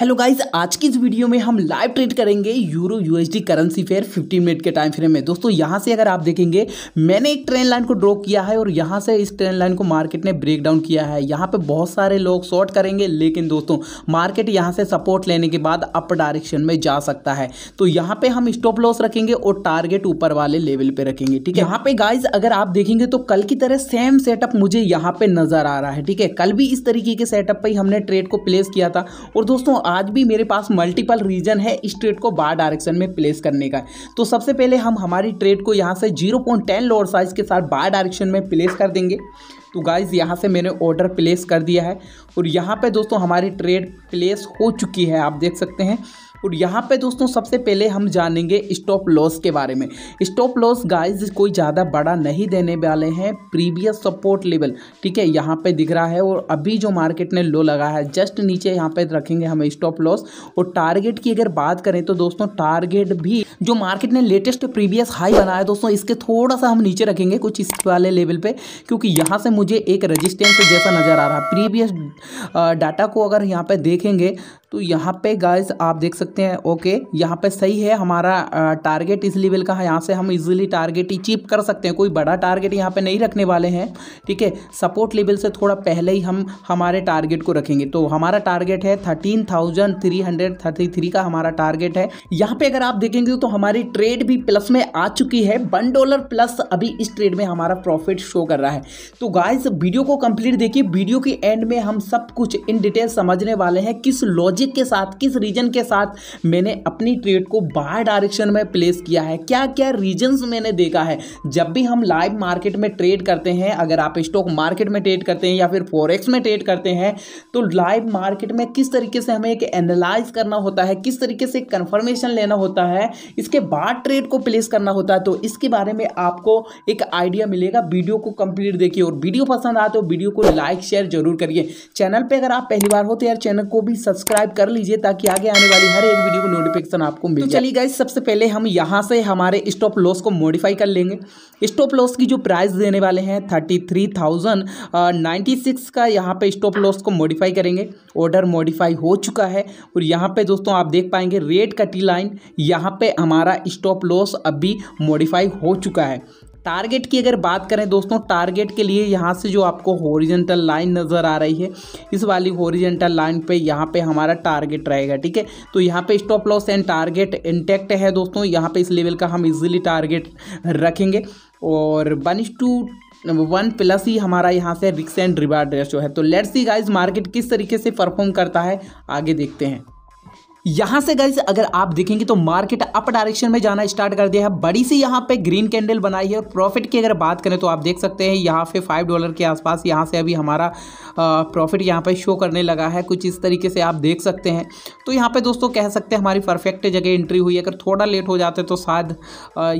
Hello guys आज की इस वीडियो में हम लाइव ट्रेड करेंगे euro USD currency pair 15 minute के टाइम फ्रेम में दोस्तों यहां से अगर आप देखेंगे मैंने एक ट्रेन लाइन को ड्रॉ किया है और यहां से इस ट्रेन लाइन को मार्केट ने ब्रेक डाउन किया है यहां पे बहुत सारे लोग शॉर्ट करेंगे लेकिन दोस्तों मार्केट यहाँ से सपोर्ट लेने के बाद अप डायरेक्शन में जा सकता है तो यहाँ पर हम स्टॉप लॉस रखेंगे और टारगेट ऊपर वाले लेवल पर रखेंगे ठीक है यहाँ पे गाइज अगर आप देखेंगे तो कल की तरह सेम सेटअप मुझे यहाँ पे नजर आ रहा है ठीक है कल भी इस तरीके के सेटअप पर ही हमने ट्रेड को प्लेस किया था और दोस्तों आज भी मेरे पास मल्टीपल रीजन है इस ट्रेड को बार डायरेक्शन में प्लेस करने का तो सबसे पहले हम हमारी ट्रेड को यहाँ से zero point ten lower size के साथ बार डायरेक्शन में प्लेस कर देंगे तो गाइज यहाँ से मैंने ऑर्डर प्लेस कर दिया है और यहाँ पर दोस्तों हमारी ट्रेड प्लेस हो चुकी है आप देख सकते हैं और यहाँ पे दोस्तों सबसे पहले हम जानेंगे स्टॉप लॉस के बारे में स्टॉप लॉस गाइज कोई ज़्यादा बड़ा नहीं देने वाले हैं प्रीवियस सपोर्ट लेवल ठीक है यहाँ पे दिख रहा है और अभी जो मार्केट ने लो लगा है जस्ट नीचे यहाँ पे रखेंगे हमें स्टॉप लॉस और टारगेट की अगर बात करें तो दोस्तों टारगेट भी जो मार्केट ने लेटेस्ट प्रीवियस हाई बनाया दोस्तों इसके थोड़ा सा हम नीचे रखेंगे कुछ इस वाले लेवल पे क्योंकि यहाँ से मुझे एक रेजिस्टेंस जैसा नज़र आ रहा है प्रीवियस डाटा को अगर यहाँ पे देखेंगे तो यहाँ पे गाइस आप देख सकते हैं ओके यहाँ पे सही है हमारा टारगेट इस लेवल का है यहाँ से हम इजीली टारगेट अचीव कर सकते हैं कोई बड़ा टारगेट यहाँ पे नहीं रखने वाले हैं ठीक है सपोर्ट लेवल से थोड़ा पहले ही हम हमारे टारगेट को रखेंगे तो हमारा टारगेट है thirteen thousand three hundred thirty three का हमारा टारगेट है यहाँ पर अगर आप देखेंगे तो तो हमारी ट्रेड भी प्लस में आ चुकी है वन डॉलर प्लस अभी इस ट्रेड में हमारा प्रॉफिट शो कर रहा है तो गाइस वीडियो को कंप्लीट देखिए वीडियो के एंड में हम सब कुछ इन डिटेल समझने वाले हैं किस लॉजिक के साथ किस रीजन के साथ मैंने अपनी ट्रेड को बाहर डायरेक्शन में प्लेस किया है क्या क्या रीजन मैंने देखा है जब भी हम लाइव मार्केट में ट्रेड करते हैं अगर आप स्टॉक मार्केट में ट्रेड करते हैं या फिर फॉरेक्स में ट्रेड करते हैं तो लाइव मार्केट में किस तरीके से हमें एक एनालाइज करना होता है किस तरीके से कंफर्मेशन लेना होता है इसके बाद ट्रेड को प्लेस करना होता है तो इसके बारे में आपको एक आइडिया मिलेगा वीडियो को कंप्लीट देखिए और वीडियो पसंद आए तो वीडियो को लाइक शेयर जरूर करिए चैनल पर अगर आप पहली बार हो तो यार चैनल को भी सब्सक्राइब कर लीजिए ताकि आगे आने वाली हर एक वीडियो को नोटिफिकेशन आपको मिले तो चलिए गाइज सबसे पहले हम यहाँ से हमारे स्टॉप लॉस को मॉडिफाई कर लेंगे स्टॉप लॉस की जो प्राइस देने वाले हैं thirty three thousand ninety six का यहाँ पे स्टॉप लॉस को मॉडिफाई करेंगे ऑर्डर मॉडिफाई हो चुका है और यहाँ पे दोस्तों आप देख पाएंगे रेड कटी लाइन यहाँ पे हमारा स्टॉप लॉस अभी मॉडिफाई हो चुका है टारगेट की अगर बात करें दोस्तों टारगेट के लिए यहाँ से जो आपको हॉरिजेंटल लाइन नज़र आ रही है इस वाली हॉरिजेंटल लाइन पे यहाँ पे हमारा टारगेट रहेगा ठीक है तो यहाँ पे stop loss and target intact है दोस्तों यहाँ पे इस लेवल का हम इजीली टारगेट रखेंगे और वन टू वन प्लस ही हमारा यहाँ से रिक्स एंड रिवार्ड रेशो है तो लेट्स सी गाइज मार्केट किस तरीके से परफॉर्म करता है आगे देखते हैं यहां से गाइज अगर आप देखेंगे तो मार्केट अप डायरेक्शन में जाना स्टार्ट कर दिया है बड़ी सी यहां पे ग्रीन कैंडल बनाई है और प्रॉफिट की अगर बात करें तो आप देख सकते हैं यहां पे फाइव डॉलर के आसपास यहां से अभी हमारा प्रॉफिट यहां पे शो करने लगा है कुछ इस तरीके से आप देख सकते हैं तो यहाँ पर दोस्तों कह सकते हैं हमारी परफेक्ट जगह एंट्री हुई अगर थोड़ा लेट हो जाते तो शायद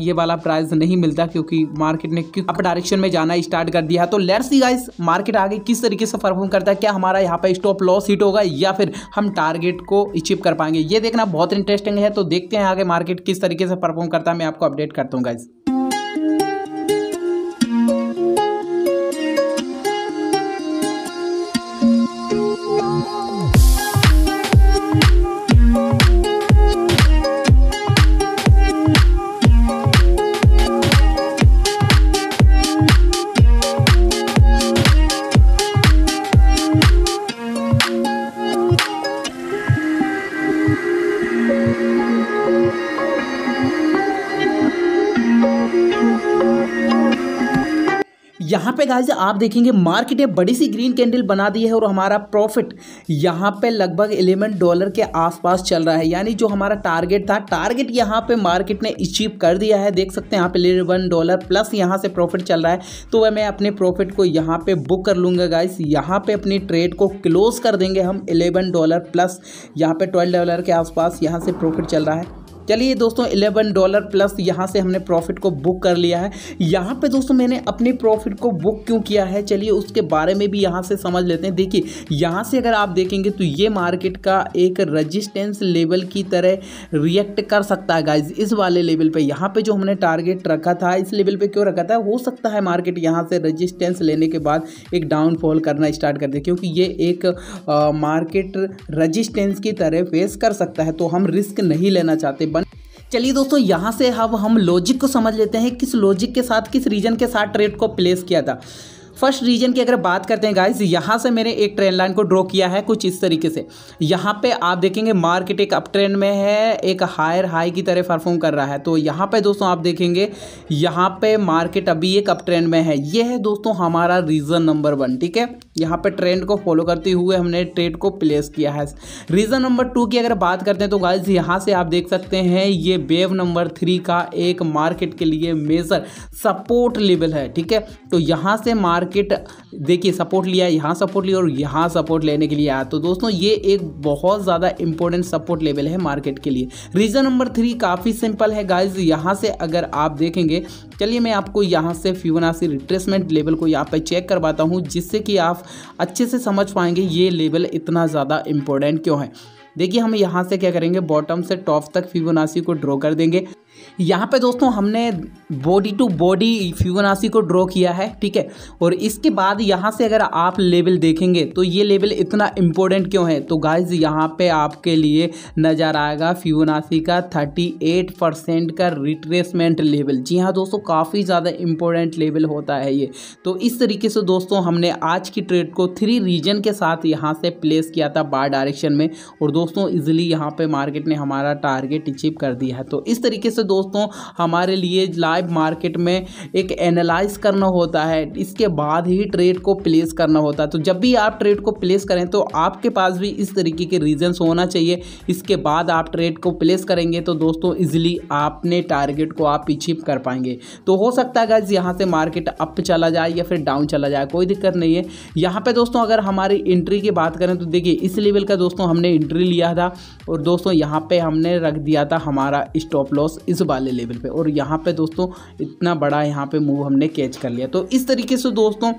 ये वाला प्राइज़ नहीं मिलता क्योंकि मार्केट ने अप डायरेक्शन में जाना स्टार्ट कर दिया तो लेट्स सी गाइज मार्केट आगे किस तरीके से परफॉर्म करता है क्या हमारा यहाँ पर स्टॉप लॉस हिट होगा या फिर हम टारगेट को अचीव कर पाएंगे पाएंगे ये देखना बहुत इंटरेस्टिंग है तो देखते हैं आगे मार्केट किस तरीके से परफॉर्म करता है मैं आपको अपडेट करता हूँ गाइज़ Oh. यहाँ पे गाइज आप देखेंगे मार्केट ने बड़ी सी ग्रीन कैंडल बना दी है और हमारा प्रॉफिट यहाँ पे लगभग 11 डॉलर के आसपास चल रहा है यानी जो हमारा टारगेट था टारगेट यहाँ पे मार्केट ने अचीव कर दिया है देख सकते हैं यहाँ पे इलेवन डॉलर प्लस यहाँ से प्रॉफिट चल रहा है तो वह मैं अपने प्रॉफिट को यहाँ पर बुक कर लूँगा गाइस यहाँ पर अपनी ट्रेड को क्लोज कर देंगे हम इलेवन डॉलर प्लस यहाँ पर ट्वेल्व डॉलर के आसपास यहाँ से प्रॉफिट चल रहा है चलिए दोस्तों एलेवन डॉलर प्लस यहाँ से हमने प्रॉफिट को बुक कर लिया है यहाँ पे दोस्तों मैंने अपने प्रॉफिट को बुक क्यों किया है चलिए उसके बारे में भी यहाँ से समझ लेते हैं देखिए यहाँ से अगर आप देखेंगे तो ये मार्केट का एक रजिस्टेंस लेवल की तरह रिएक्ट कर सकता है गाइज इस वाले लेवल पर यहाँ पर जो हमने टारगेट रखा था इस लेवल पर क्यों रखा था हो सकता है मार्केट यहाँ से रजिस्टेंस लेने के बाद एक डाउनफॉल करना स्टार्ट कर दे क्योंकि ये एक मार्केट रजिस्टेंस की तरह फेस कर सकता है तो हम रिस्क नहीं लेना चाहते चलिए दोस्तों यहाँ से अब हम लॉजिक को समझ लेते हैं किस लॉजिक के साथ किस रीजन के साथ ट्रेड को प्लेस किया था फर्स्ट रीजन की अगर बात करते हैं गाइज यहाँ से मैंने एक ट्रेंड लाइन को ड्रॉ किया है कुछ इस तरीके से यहाँ पे आप देखेंगे मार्केट एक अप ट्रेंड में है एक हायर हाई की तरह परफॉर्म कर रहा है तो यहाँ पे दोस्तों आप देखेंगे यहाँ पे मार्केट अभी एक अप ट्रेंड में है ये है दोस्तों हमारा रीजन नंबर वन ठीक है यहाँ पर ट्रेंड को फॉलो करते हुए हमने ट्रेड को प्लेस किया है रीज़न नंबर टू की अगर बात करते हैं तो गाइज यहाँ से आप देख सकते हैं ये वेव नंबर थ्री का एक मार्केट के लिए मेजर सपोर्ट लेवल है ठीक है तो यहाँ से मार्केट देखिए सपोर्ट लिया यहाँ सपोर्ट लिया और यहाँ सपोर्ट लेने के लिए आया तो दोस्तों ये एक बहुत ज़्यादा इंपॉर्टेंट सपोर्ट लेवल है मार्केट के लिए रीज़न नंबर थ्री काफ़ी सिंपल है गाइज यहाँ से अगर आप देखेंगे चलिए मैं आपको यहाँ से फ्यूनासी रिट्रेसमेंट लेवल को यहाँ पर चेक करवाता हूँ जिससे कि आप अच्छे से समझ पाएंगे ये लेवल इतना ज़्यादा इम्पोर्टेंट क्यों है देखिए हम यहाँ से क्या करेंगे बॉटम से टॉप तक फिबोनाची को ड्रॉ कर देंगे यहाँ पे दोस्तों हमने बॉडी टू बॉडी फ्यूगनासी को ड्रॉ किया है ठीक है और इसके बाद यहाँ से अगर आप लेवल देखेंगे तो ये लेवल इतना इम्पोर्टेंट क्यों है तो गाइज यहाँ पे आपके लिए नज़र आएगा फ्यूगनासी का 38 परसेंट का रिट्रेसमेंट लेवल जी हाँ दोस्तों काफ़ी ज़्यादा इम्पोर्टेंट लेवल होता है ये तो इस तरीके से दोस्तों हमने आज की ट्रेड को थ्री रीजन के साथ यहाँ से प्लेस किया था बार डायरेक्शन में और दोस्तों इजिली यहाँ पर मार्केट ने हमारा टारगेट अचीव कर दिया है तो इस तरीके से दोस्तों हमारे लिए लाइव मार्केट में एक एनालाइज करना होता है इसके बाद ही ट्रेड को प्लेस करना होता है तो जब भी आप ट्रेड को प्लेस करें तो आपके पास भी इस तरीके के रीजन्स होना चाहिए इसके बाद आप ट्रेड को प्लेस करेंगे तो दोस्तों ईजिली आपने टारगेट को आप अचीव कर पाएंगे तो हो सकता है गाइज यहाँ से मार्केट अप चला जाए या फिर डाउन चला जाए कोई दिक्कत नहीं है यहाँ पर दोस्तों अगर हमारी एंट्री की बात करें तो देखिए इस लेवल का दोस्तों हमने एंट्री लिया था और दोस्तों यहाँ पर हमने रख दिया था हमारा स्टॉप लॉस इस वाले लेवल पे और यहाँ पे दोस्तों इतना बड़ा यहाँ पे मूव हमने कैच कर लिया तो इस तरीके से दोस्तों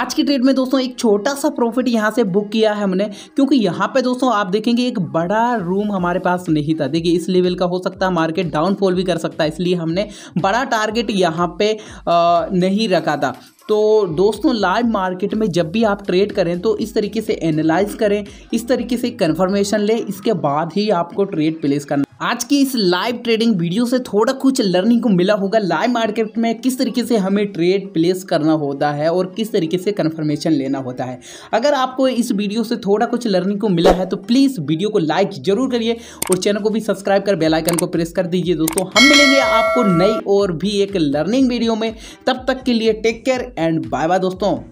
आज की ट्रेड में दोस्तों एक छोटा सा प्रॉफिट यहाँ से बुक किया है हमने क्योंकि यहाँ पे दोस्तों आप देखेंगे एक बड़ा रूम हमारे पास नहीं था देखिए इस लेवल का हो सकता है मार्केट डाउनफॉल भी कर सकता है इसलिए हमने बड़ा टारगेट यहाँ पर नहीं रखा था तो दोस्तों लाइव मार्केट में जब भी आप ट्रेड करें तो इस तरीके से एनालाइज करें इस तरीके से कन्फर्मेशन लें इसके बाद ही आपको ट्रेड प्लेस करना आज की इस लाइव ट्रेडिंग वीडियो से थोड़ा कुछ लर्निंग को मिला होगा लाइव मार्केट में किस तरीके से हमें ट्रेड प्लेस करना होता है और किस तरीके से कन्फर्मेशन लेना होता है अगर आपको इस वीडियो से थोड़ा कुछ लर्निंग को मिला है तो प्लीज़ वीडियो को लाइक जरूर करिए और चैनल को भी सब्सक्राइब कर बेलाइकन को प्रेस कर दीजिए दोस्तों हम मिलेंगे आपको नई और भी एक लर्निंग वीडियो में तब तक के लिए take care and bye bye दोस्तों